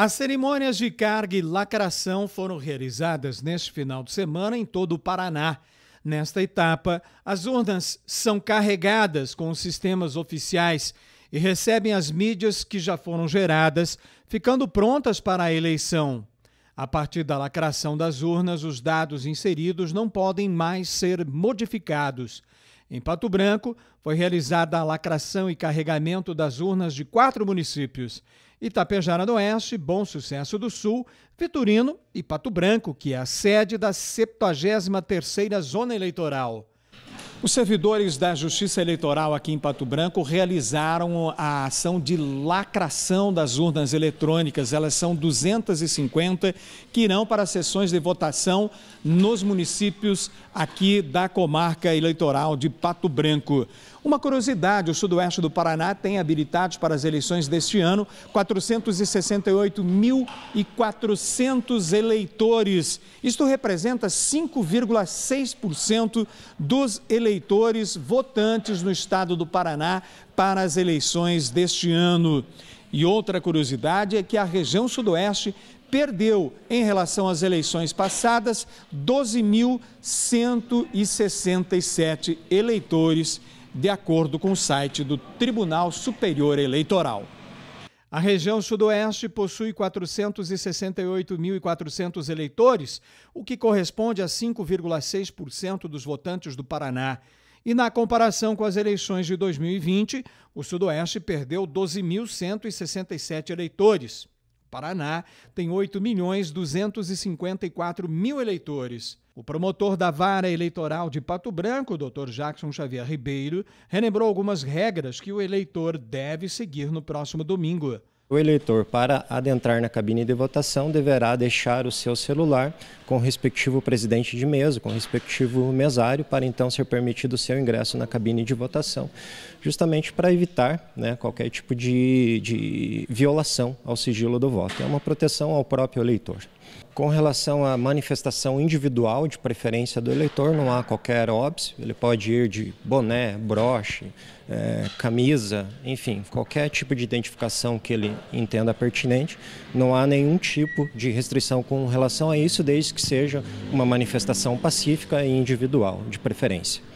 As cerimônias de carga e lacração foram realizadas neste final de semana em todo o Paraná. Nesta etapa, as urnas são carregadas com os sistemas oficiais e recebem as mídias que já foram geradas, ficando prontas para a eleição. A partir da lacração das urnas, os dados inseridos não podem mais ser modificados. Em Pato Branco, foi realizada a lacração e carregamento das urnas de quatro municípios: Itapejara do Oeste, Bom Sucesso do Sul, Vitorino e Pato Branco, que é a sede da 73ª Zona Eleitoral. Os servidores da Justiça Eleitoral aqui em Pato Branco realizaram a ação de lacração das urnas eletrônicas. Elas são 250 que irão para sessões de votação nos municípios aqui da comarca eleitoral de Pato Branco. Uma curiosidade: o sudoeste do Paraná tem habilitados para as eleições deste ano 468.400 eleitores. Isto representa 5,6% dos eleitores eleitores votantes no estado do Paraná para as eleições deste ano. E outra curiosidade é que a região Sudoeste perdeu, em relação às eleições passadas, 12.167 eleitores, de acordo com o site do Tribunal Superior Eleitoral. A região Sudoeste possui 468.400 eleitores, o que corresponde a 5,6% dos votantes do Paraná. E na comparação com as eleições de 2020, o Sudoeste perdeu 12.167 eleitores. Paraná tem 8 milhões 254 mil eleitores. O promotor da vara eleitoral de Pato Branco, Dr. Jackson Xavier Ribeiro, relembrou algumas regras que o eleitor deve seguir no próximo domingo. O eleitor, para adentrar na cabine de votação, deverá deixar o seu celular com o respectivo presidente de mesa, com o respectivo mesário, para então ser permitido o seu ingresso na cabine de votação, justamente para evitar né, qualquer tipo de, de violação ao sigilo do voto. É uma proteção ao próprio eleitor. Com relação à manifestação individual de preferência do eleitor, não há qualquer óbice. Ele pode ir de boné, broche, é, camisa, enfim, qualquer tipo de identificação que ele entenda pertinente. Não há nenhum tipo de restrição com relação a isso, desde que seja uma manifestação pacífica e individual, de preferência.